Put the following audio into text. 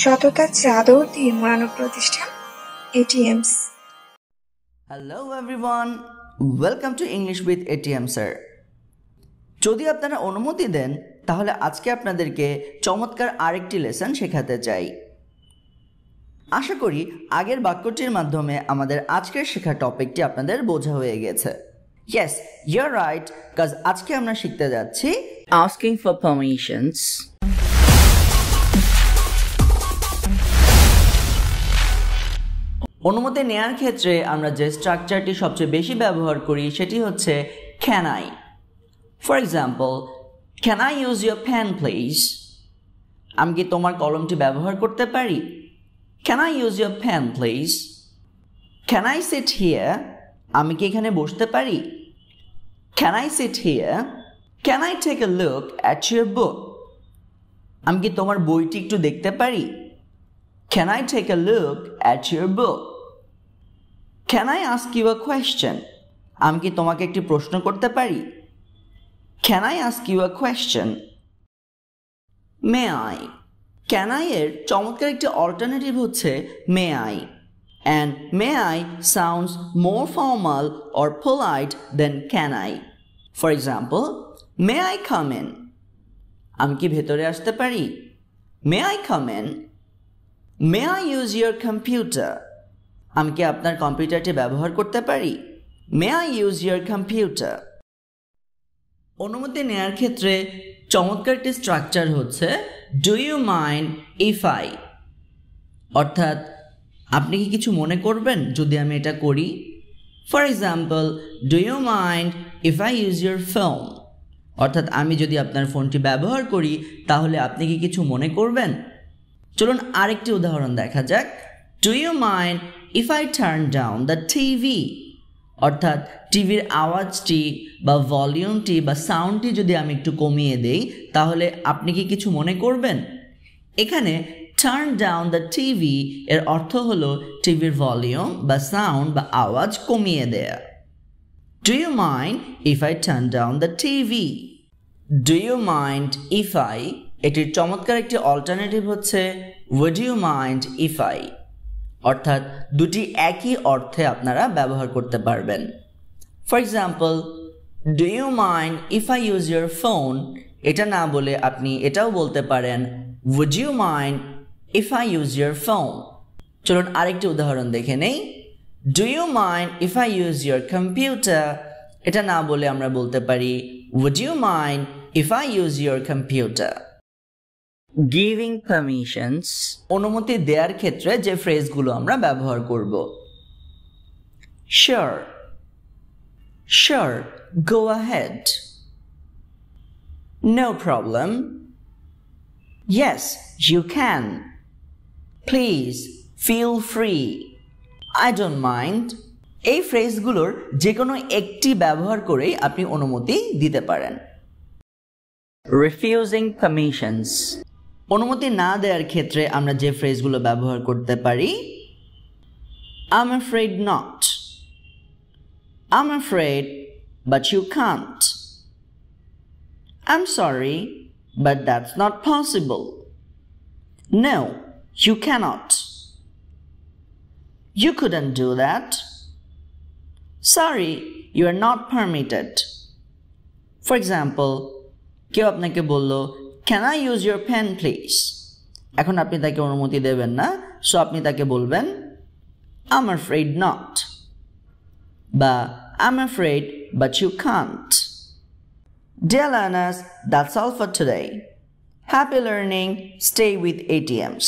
সততার চাদর দিয়ে মোড়ানো প্রতিষ্ঠান ATMs hello everyone welcome to English with ATM sir যদি আপনারা অনুমতি দেন তাহলে আজকে আপনাদেরকে চমৎকার আরেকটি লেসন শেখাতে চাই আশা করি আগের বাক্যটির মাধ্যমে আমাদের আজকের শেখা টপিকটি আপনাদের বোঝা হয়ে গেছে ইয়েস ইয়ার রাইট কাজ আজকে আমরা শিখতে যাচ্ছি আস্কিং ফর পারমিশনস অনুমতি নেয়ার ক্ষেত্রে আমরা যে স্ট্রাকচারটি সবচেয়ে বেশি ব্যবহার করি সেটি হচ্ছে can I for example can I use your pen please আমি কি তোমার কলমটি ব্যবহার করতে পারি can I use your pen please can I sit here আমি কি এখানে বসতে পারি can I sit here can I take a look at your book আমি কি তোমার বইটি একটু দেখতে পারি can I take a look at your book can I ask you a question আমি কি তোমাকে একটি প্রশ্ন করতে পারি can I ask you a question may I can I এর চমৎকার একটি অল্টারনেটিভ হচ্ছে may I and may I sounds more formal or polite than can I for example may I come in আমি কি ভেতরে আসতে পারি may I come in may I use your computer আমি কি আপনার কম্পিউটারটি ব্যবহার করতে পারি may I use your computer অনুমতি নেয়ার ক্ষেত্রে চমৎকার একটি স্ট্রাকচার হচ্ছে do you mind if I অর্থাৎ আপনি কি কিছু মনে করবেন যদি আমি এটা করি for example do you mind if I use your phone অর্থাৎ আমি যদি আপনার ফোনটি ব্যবহার করি তাহলে আপনি কি কিছু মনে করবেন চলুন আরেকটি উদাহরণ দেখা যাক do you mind if I turn down the TV অর্থাৎ টিভির আওয়াজটি বা ভলিউমটি বা সাউন্ডটি যদি আমি একটু কমিয়ে দেই তাহলে আপনি কি কিছু মনে করবেন এখানে টার্ন ডাউন দ্য টিভি এর অর্থ হলো টিভির ভলিউম বা সাউন্ড বা আওয়াজ কমিয়ে দেয়া do you mind if I turn down the TV do you mind if I এটির চমৎকার একটি অল্টারনেটিভ হচ্ছে would you mind if I অর্থাৎ দুটি একই অর্থে আপনারা ব্যবহার করতে পারবেন for example do you mind if I use your phone এটা না বলে আপনি এটাও বলতে পারেন would you mind if I use your phone চলুন আরেকটি উদাহরণ দেখে নেই do you mind if I use your computer এটা না বলে আমরা বলতে পারি would you mind if I use your computer giving permissions অনুমতি দেওয়ার ক্ষেত্রে যে ফ্রেজগুলো আমরা ব্যবহার করব sure sure go ahead no problem yes you can please feel free I don't mind এই ফ্রেজগুলোর যে কোনো একটি ব্যবহার করেই আপনি অনুমতি দিতে পারেন রিফিউজিং পারমিশনস অনুমতি না দেওয়ার ক্ষেত্রে আমরা যে ফ্রেজগুলো ব্যবহার করতে পারি I'm afraid not I'm afraid but you can't. I'm sorry, but that's not possible. No, you cannot. You couldn't do that. Sorry, you are not permitted. For example, কেউ আপনাকে বললো can I use your pen please এখন আপনি তাকে অনুমতি দেবেন না so আপনি তাকে বলবেন আম ফ্রেড নট বা I'm afraid but you can't Dear learners, that's all today happy learning stay with ATMs